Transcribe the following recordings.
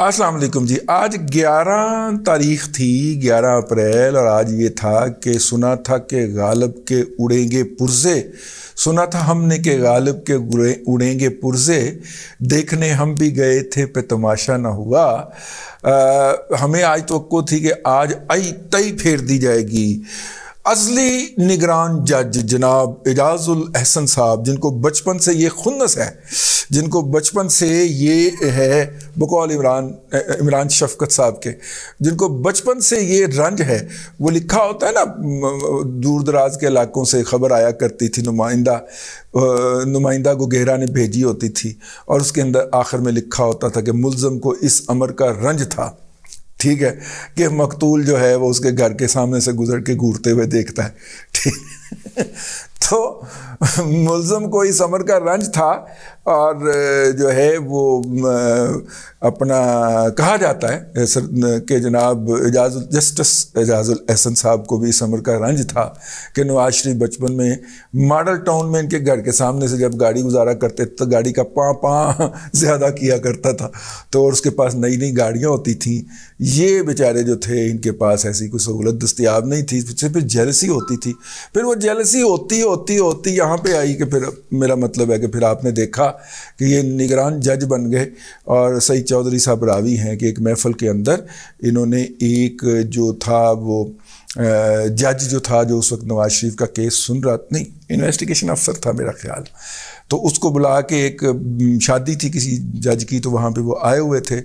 अस्सलाम वालेकुम जी आज 11 तारीख थी 11 अप्रैल और आज ये था कि सुना था कि गालब के उड़ेंगे पुरजे सुना था हमने कि गालब के उड़ेंगे पुरजे देखने हम भी गए थे पे तमाशा ना हुआ आ, हमें आज तो थी कि आज आई तई फेर दी जाएगी अजली निगरान जज जनाब एजाजुल अहसन साहब जिनको बचपन से ये खुन्नस है जिनको बचपन से ये है बकौल इमरान इमरान शफकत साहब के जिनको बचपन से ये रंज है वो लिखा होता है ना दूर दराज के इलाकों से ख़बर आया करती थी नुमाइंदा नुमाइंदा को गहरा ने भेजी होती थी और उसके अंदर आखिर में लिखा होता था कि मुलम को इस अमर का रंज था ठीक है कि मकतूल जो है वो उसके घर के सामने से गुजर के घूरते हुए देखता है ठीक तो मुलम को इस अमर का रंज था और जो है वो अपना कहा जाता है कि जनाब एजाज जस्टिस एजाजुल एहसन साहब को भी इस अमर का रंज था कि नवाज शरीफ बचपन में मॉडल टाउन में इनके घर के सामने से जब गाड़ी गुजारा करते तो गाड़ी का पाँ पाँ ज़्यादा किया करता था तो और उसके पास नई नई गाड़ियाँ होती थी ये बेचारे जो थे इनके पास ऐसी कोई सहूलत दस्तियाब नहीं थी फिर जेलसी होती थी फिर वो जेलसी होती होती होती यहाँ पे आई कि फिर मेरा मतलब है कि फिर आपने देखा कि ये निगरान जज बन गए और सईद चौधरी साहब रावी हैं कि एक महफल के अंदर इन्होंने एक जो था वो जज जो था जो उस वक्त नवाज शरीफ का केस सुन रहा नहीं इन्वेस्टिगेशन अफसर था मेरा ख्याल तो उसको बुला के एक शादी थी किसी जज की तो वहाँ पे वो आए हुए थे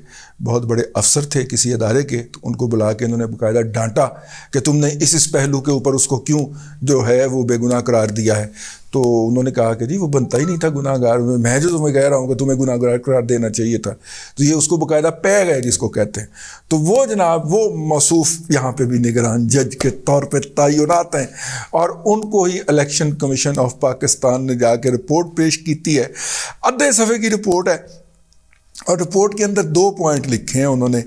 बहुत बड़े अफसर थे किसी अदारे के तो उनको बुला के इन्होंने बाकायदा डांटा कि तुमने इस इस पहलू के ऊपर उसको क्यों जो है वो बेगुनाह करार दिया है तो उन्होंने कहा कि जी वो बनता ही नहीं था गुनाहगार मैं जो तुम्हें कह रहा हूँ कि तुम्हें गुनाहगार करार देना चाहिए था तो ये उसको बाकायदा पै गए जिसको कहते हैं तो वो जनाब वो मसूफ यहाँ पे भी निगरान जज के तौर पर तयनत हैं और उनको ही इलेक्शन कमीशन ऑफ पाकिस्तान ने जाकर रिपोर्ट पेश की है आधे सफ़े की रिपोर्ट है और रिपोर्ट के अंदर दो पॉइंट लिखे हैं उन्होंने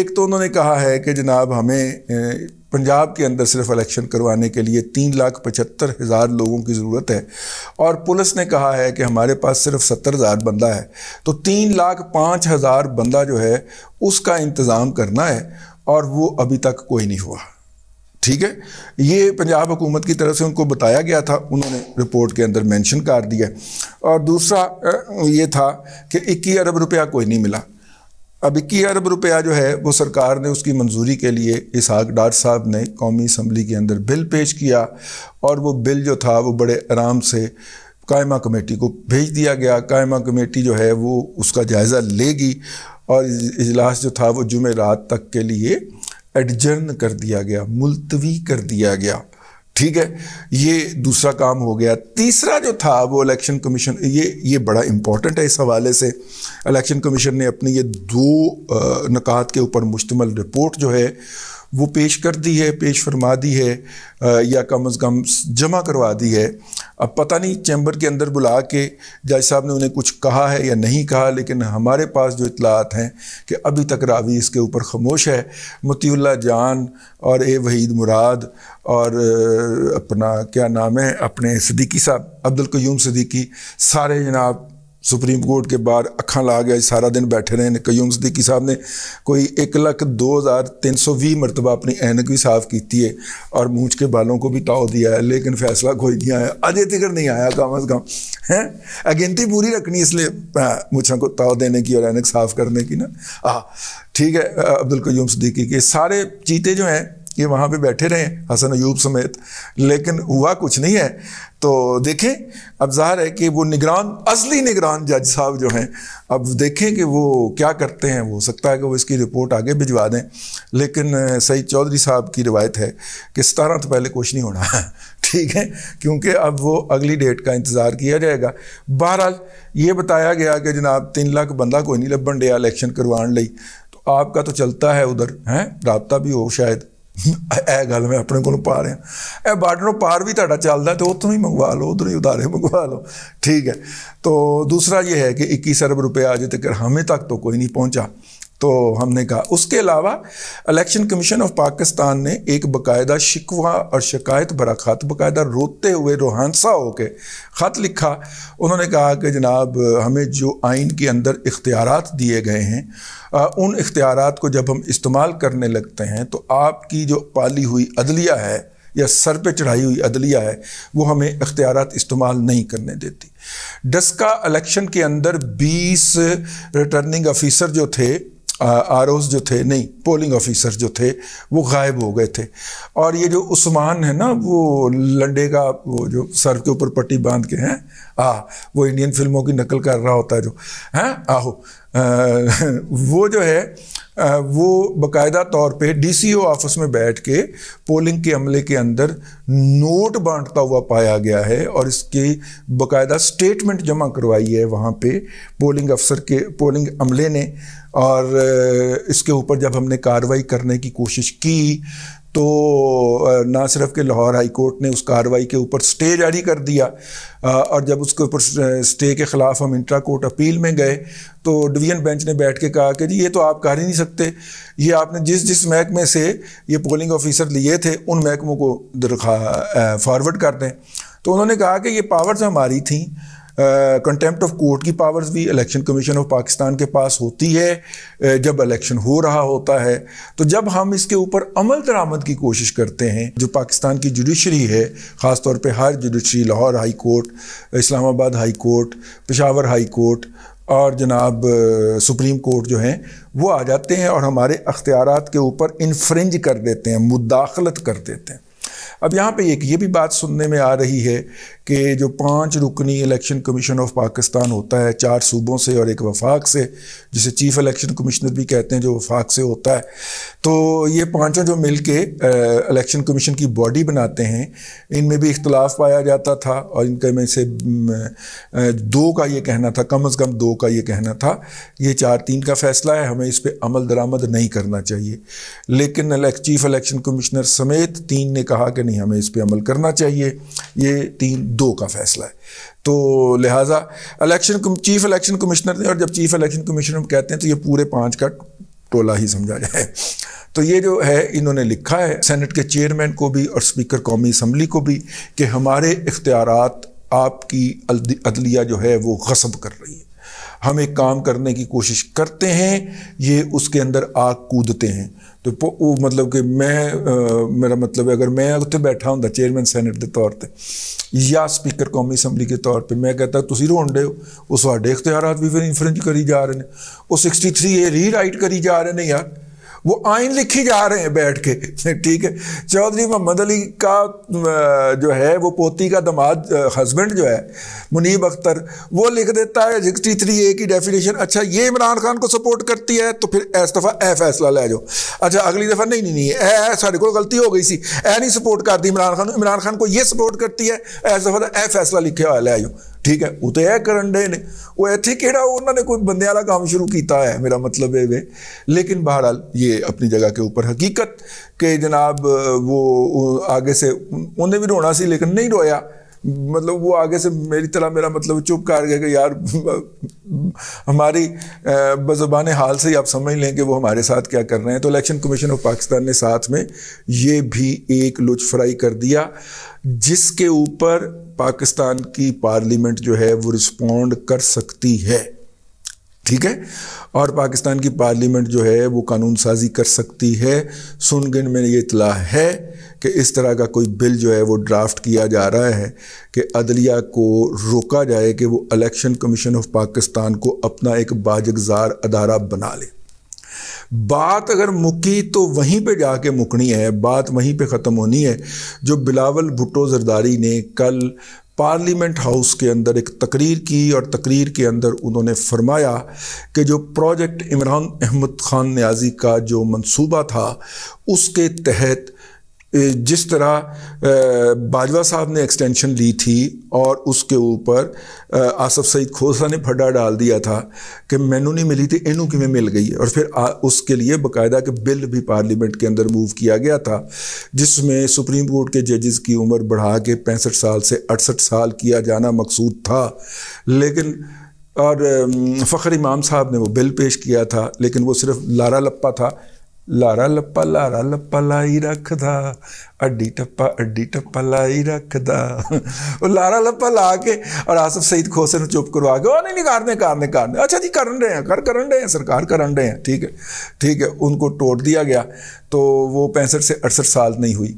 एक तो उन्होंने कहा है कि जनाब हमें पंजाब के अंदर सिर्फ इलेक्शन करवाने के लिए तीन लाख पचहत्तर हज़ार लोगों की ज़रूरत है और पुलिस ने कहा है कि हमारे पास सिर्फ सत्तर हज़ार बंदा है तो तीन लाख पाँच हज़ार बंदा जो है उसका इंतज़ाम करना है और वो अभी तक कोई नहीं हुआ ठीक है ये पंजाब हुकूमत की तरफ से उनको बताया गया था उन्होंने रिपोर्ट के अंदर मेंशन कर दिया और दूसरा ये था कि इक्कीस अरब रुपया कोई नहीं मिला अब इक्की अरब रुपया जो है वो सरकार ने उसकी मंजूरी के लिए इसहाक डार साहब ने कौमी असम्बली के अंदर बिल पेश किया और वो बिल जो था वो बड़े आराम से कायमा कमेटी को भेज दिया गया कायमा कमेटी जो है वो उसका जायज़ा लेगी और इजलास जो था वो जुमे रात तक के लिए एडजर्न कर दिया गया मुलतवी कर दिया गया ठीक है ये दूसरा काम हो गया तीसरा जो था वो इलेक्शन कमीशन ये ये बड़ा इम्पॉर्टेंट है इस हवाले से इलेक्शन कमीशन ने अपनी ये दो नकात के ऊपर मुश्तमल रिपोर्ट जो है वो पेश कर दी है पेश फरमा दी है आ, या कम अज़ कम जमा करवा दी है अब पता नहीं चैम्बर के अंदर बुला के जज साहब ने उन्हें कुछ कहा है या नहीं कहा लेकिन हमारे पास जो इतलात हैं कि अभी तक रावी इसके ऊपर खामोश है मतील्ला जान और ए वहीद मुराद और अपना क्या नाम है अपने सदीकी साहब अब्दुल क्यूम सदीकी सारे जनाब सुप्रीम कोर्ट के बाहर अखा ला गया सारा दिन बैठे रहे कयूम सदीकी साहब ने कोई एक लाख दो हज़ार तीन सौ भी मरतबा अपनी एनक भी साफ की है और मूँछ के बालों को भी टाओ दिया है लेकिन फैसला कोई नहीं आया अजय तिकर नहीं आया कम अज़ कम हैं अगिनती पूरी रखनी इसलिए मूछा को ताव देने की और एनक साफ़ करने की ना हाँ ठीक है अब्दुल कयूम सदीकी के सारे चीते जो हैं ये वहाँ पे बैठे रहे हसन अयूब समेत लेकिन हुआ कुछ नहीं है तो देखें अब जाहिर है कि वो निगरान असली निगरान जज साहब जो हैं अब देखें कि वो क्या करते हैं हो सकता है कि वो इसकी रिपोर्ट आगे भिजवा दें लेकिन सईद चौधरी साहब की रिवायत है कि सतारह तो पहले कुछ नहीं होना है ठीक है क्योंकि अब वो अगली डेट का इंतज़ार किया जाएगा बहरहाल ये बताया गया कि जनाब तीन लाख बंदा कोई नहीं लभन डे इलेक्शन करवाने ली तो आपका तो चलता है उधर हैं रबता भी हो शायद यह गल मैं अपने को पा रहा ए बार्डर पार भी ताड़ा चलता तो उतों ही मंगवा लो उधर ही उधारे मंगवा लो ठीक है तो दूसरा ये है कि इक्कीस अरब रुपया अजे तक हमें तक तो कोई नहीं पहुँचा तो हमने कहा उसके अलावा इलेक्शन कमीशन ऑफ पाकिस्तान ने एक बाकायदा शिकवा और शिकायत भरा ख़त बाकायदा रोते हुए रोहानसा होके ख़त लिखा उन्होंने कहा कि जनाब हमें जो आइन के अंदर इख्तियार दिए गए हैं उन इख्तियार को जब हम इस्तेमाल करने लगते हैं तो आपकी जो पाली हुई अदलिया है या सर पे चढ़ाई हुई अदलिया है वो हमें इख्तियार इस्तेमाल नहीं करने देती डस्का इलेक्शन के अंदर 20 रिटर्निंग ऑफिसर जो थे आर जो थे नहीं पोलिंग ऑफिसर जो थे वो गायब हो गए थे और ये जो उस्मान है ना वो लंडे का वो जो सर के ऊपर पट्टी बांध के हैं आ वो इंडियन फिल्मों की नकल कर रहा होता है जो हैं आहो आ, वो जो है आ, वो बकायदा तौर पे डीसीओ ऑफिस में बैठ के पोलिंग के अमले के अंदर नोट बांटता हुआ पाया गया है और इसकी बकायदा स्टेटमेंट जमा करवाई है वहाँ पे पोलिंग अफसर के पोलिंग अमले ने और इसके ऊपर जब हमने कार्रवाई करने की कोशिश की तो ना सिर्फ कि लाहौर हाई कोर्ट ने उस कार्रवाई के ऊपर स्टे जारी कर दिया और जब उसके ऊपर स्टे के ख़िलाफ़ हम इंट्रा कोर्ट अपील में गए तो डिवीज़न बेंच ने बैठ के कहा कि जी ये तो आप कर ही नहीं सकते ये आपने जिस जिस महकमे से ये पोलिंग ऑफिसर लिए थे उन महकमों को दरखा फॉरवर्ड कर दें तो उन्होंने कहा कि ये पावर्स तो हमारी थी कंटेम्प्ट ऑफ कोर्ट की पावर्स भी इलेक्शन कमीशन ऑफ पाकिस्तान के पास होती है जब इलेक्शन हो रहा होता है तो जब हम इसके ऊपर अमल दरामद की कोशिश करते हैं जो पाकिस्तान की जुडिशरी है ख़ासतौर पर हर judiciary Lahore high court Islamabad high court Peshawar high court और जनाब सुप्रीम कोर्ट जो हैं वो आ जाते हैं और हमारे अख्तियार के ऊपर इनफ्रेंज कर देते हैं मुदाखलत कर देते हैं अब यहाँ पे एक ये भी बात सुनने में आ रही है कि जो पांच रुकनी इलेक्शन कमीशन ऑफ पाकिस्तान होता है चार सूबों से और एक वफाक से जिसे चीफ इलेक्शन कमिश्नर भी कहते हैं जो वफाक से होता है तो ये पांचों जो मिल के इलेक्शन कमीशन की बॉडी बनाते हैं इनमें भी इख्तलाफ पाया जाता था और इनके में से दो का ये कहना था कम अज़ कम दो का ये कहना था ये चार तीन का फैसला है हमें इस पर अमल दरामद नहीं करना चाहिए लेकिन चीफ इलेक्शन कमिश्नर समेत तीन ने कहा कि नहीं हमें इस पर अमल करना चाहिए ये तीन दो का फैसला है तो लिहाजा इलेक्शन चीफ इलेक्शन कमिश्नर ने और जब चीफ इलेक्शन कमिश्नर कहते हैं तो ये पूरे पाँच का टोला ही समझा जाए तो ये जो है इन्होंने लिखा है सेनेट के चेयरमैन को भी और स्पीकर कौमी असम्बली को भी कि हमारे इख्तियारत आपकी अदलिया जो है वो गसब कर रही है हम एक काम करने की कोशिश करते हैं ये उसके अंदर आग कूदते हैं तो वह मतलब कि मैं आ, मेरा मतलब है अगर मैं उत्तर बैठा हूँ चेयरमैन सैनट के तौर पर या स्पीकर कौमी असैम्बली के तौर पर मैं कहता तुम रोन डे हो उसे इख्तियार भी फिर इनफ्रेंज करी जा रहे हैं वो सिक्सटी थ्री ए रीराइट करी जा रहे हैं यार वो आइन लिखी जा रहे हैं बैठ के ठीक है चौधरी मोहम्मद अली का जो है वो पोती का दमाद हस्बैंड जो है मुनीब अख्तर वो लिख देता है सिक्सटी थ्री ए की डेफिनेशन अच्छा ये इमरान खान को सपोर्ट करती है तो फिर इस दफ़ा ए फैसला ले जाओ अच्छा अगली दफ़ा नहीं नहीं नहीं ए साढ़े को गलती हो गई सी ए नहीं सपोर्ट करती इमरान खान इमरान खान को ये सपोर्ट करती है इस दफ़ा ए तो फैसला लिखे हुआ ले जाओ ठीक है वो तो यह कर ਦੇ ਨੇ ਉਹ ਇੱਥੇ ਕਿਹੜਾ ਉਹਨਾਂ ਨੇ ਕੋਈ ਬੰਦੇ ਵਾਲਾ ਕੰਮ है ਕੀਤਾ मतलब लेकिन बहरहाल ये अपनी जगह के ऊपर हकीकत के जनाब वो आगे से उन्हें भी रोना सी लेकिन नहीं रोया मतलब वो आगे से मेरी तरह मेरा मतलब चुप कर गया कि यार हमारी बज़बान हाल से ही आप समझ लें कि वो हमारे साथ क्या कर रहे हैं तो इलेक्शन कमीशन ऑफ पाकिस्तान ने साथ में ये भी एक लुचफ्राई कर दिया जिसके ऊपर पाकिस्तान की पार्लियामेंट जो है वो रिस्पोंड कर सकती है ठीक है और पाकिस्तान की पार्लियामेंट जो है वो कानून साजी कर सकती है सुन गिन में ये इतला है कि इस तरह का कोई बिल जो है वो ड्राफ्ट किया जा रहा है कि अदलिया को रोका जाए कि वो इलेक्शन कमीशन ऑफ पाकिस्तान को अपना एक बाजगजार अदारा बना ले बात अगर मुकी तो वहीं पे जाके मुकनी है बात वहीं पे ख़त्म होनी है जो बिलावल भुट्टो जरदारी ने कल पार्लियामेंट हाउस के अंदर एक तकरीर की और तकरीर के अंदर उन्होंने फरमाया कि जो प्रोजेक्ट इमरान अहमद ख़ान न्याजी का जो मंसूबा था उसके तहत जिस तरह बाजवा साहब ने एक्सटेंशन ली थी और उसके ऊपर आसफ सईद खोसा ने फड्डा डाल दिया था कि मैनू नहीं मिली थी इनू किमें मिल गई और फिर आ, उसके लिए बकायदा के बिल भी पार्लियामेंट के अंदर मूव किया गया था जिसमें सुप्रीम कोर्ट के जजेस की उम्र बढ़ा के पैंसठ साल से अड़सठ साल किया जाना मकसूद था लेकिन और फ़खर इमाम साहब ने वो बिल पेश किया था लेकिन वो सिर्फ लारा लप्पा था ਲਾਰਾ ਲੱਪਾ ਲਾਰਾ ਲੱਪਾ ਲਾਈ ਰੱਖਦਾ ਅੱਡੀ ਟੱਪਾ ਅੱਡੀ ਟੱਪਾ ਲਾਈ ਰੱਖਦਾ ਉਹ ਲਾਰਾ ਲੱਪਾ ਲਾ ਕੇ ਔਰ ਆਸਫ ਸਈਦ ਖੋਸੇ ਨੂੰ ਚੁੱਪ ਕਰਵਾ ਕੇ ਉਹ ਨਹੀਂ ਨਹੀਂ ਕਰਨੇ ਕਰने करने अच्छा जी ਕਰਨ ਰਹੇ ਆ ਕਰ ਕਰਨ ਰਹੇ ਆ ਸਰਕਾਰ ਕਰਨ ਰਹੇ ਆ ठीक है ठीक है उनको टोट दिया गया तो वो पैंसठ से अड़सठ साल नहीं हुई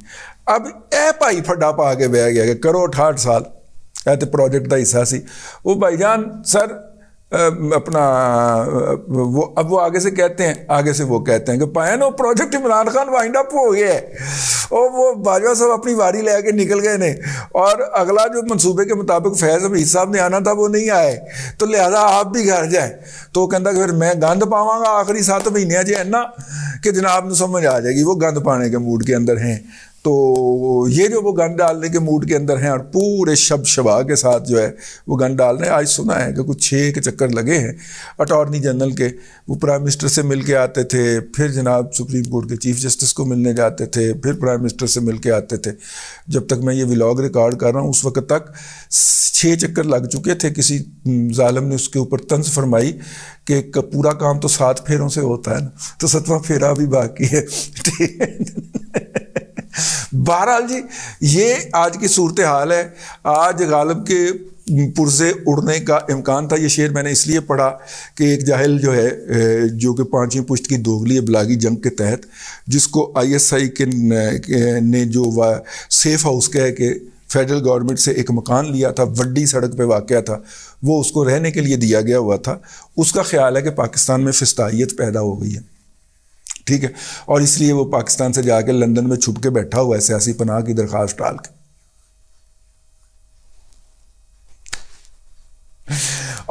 अब ਇਹ ਭਾਈ ਫੱਡਾ ਪਾ ਕੇ ਬਹਿ ਗਿਆ ਕਿ ਕਰੋ 68 ਸਾਲ ਇਹ ਤੇ ਪ੍ਰੋਜੈਕਟ ਦਾ ਹਿੱਸਾ ਸੀ ਉਹ ਭਾਈਜਾਨ ਸਰ अपना वो अब वो आगे से कहते हैं आगे से वो कहते हैं कि पाया ना project Imran Khan wind up हो गया है और वो बाजवा साहब अपनी वारी लेके निकल गए ने और अगला जो मंसूबे के मुताबिक फैज़ अमीर साहब ने आना था वो नहीं आए तो लिहाजा आप भी घर जाए तो कहता कि फिर मैं गंद पावगा आखिरी सात महीनों च ना कि जनाब न समझ आ जाएगी वो गंद पाने के मूड के अंदर हैं तो ये जो वो गन डालने के मूड के अंदर हैं और पूरे शब शबा के साथ जो है वो गन डाल रहे हैं आज सुना है कि कुछ छः के चक्कर लगे हैं अटॉर्नी जनरल के वो प्राइम मिनिस्टर से मिल के आते थे फिर जनाब सुप्रीम कोर्ट के चीफ जस्टिस को मिलने जाते थे फिर प्राइम मिनिस्टर से मिल के आते थे जब तक मैं ये व्लाग रिकॉर्ड कर रहा हूँ उस वक्त तक छः चक्कर लग चुके थे किसी ालम ने उसके ऊपर तंज फरमाई कि पूरा काम तो सात फेरों से होता है ना तो सतवा फेरा भी बाकी है बहरहाल जी ये आज की सूरत हाल है आज गालब के पुरजे उड़ने का इम्कान था ये शेर मैंने इसलिए पढ़ा कि एक जाहिल जो है जो कि पाँचवीं पुश्त की दोगली बलागी जंग के तहत जिसको आईएसआई के ने जो सेफ हाउस कह के फेडरल गवर्नमेंट से एक मकान लिया था वड्डी सड़क पे वाक़ था वो उसको रहने के लिए दिया गया हुआ था उसका ख्याल है कि पाकिस्तान में फस्ताइत पैदा हो गई है ठीक है और इसलिए वो पाकिस्तान से जाकर लंदन में छुप के बैठा हुआ है सियासी पनाह की दरख्वास्त डाल के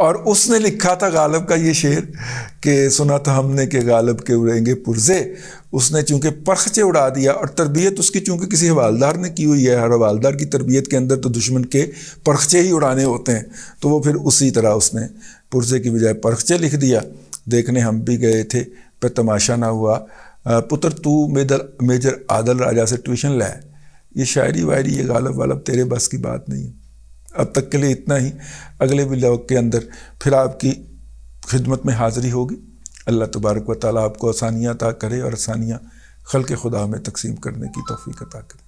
और उसने लिखा था गालब का ये शेर कि सुना था हमने कि गालब के उड़ेंगे पुरजे उसने चूंकि परखचे उड़ा दिया और तरबियत उसकी चूंकि किसी हवालदार ने की हुई है हर हवालदार की तरबियत के अंदर तो दुश्मन के परखचे ही उड़ाने होते हैं तो वो फिर उसी तरह उसने पुरजे की बजाय परखचे लिख दिया देखने हम भी गए थे पर तमाशा ना हुआ पुत्र तू मेदर मेजर आदल राजा से ट्यूशन लाए ये शायरी वायरी ये गालब वालब तेरे बस की बात नहीं है अब तक के लिए इतना ही अगले ब्लॉग के अंदर फिर आपकी खिदमत में हाज़िरी होगी अल्लाह तबारक व ताली आपको आसानियाँ अता करे और आसानियाँ खल के खुदा में तकसीम करने की तोफ़ी अता करे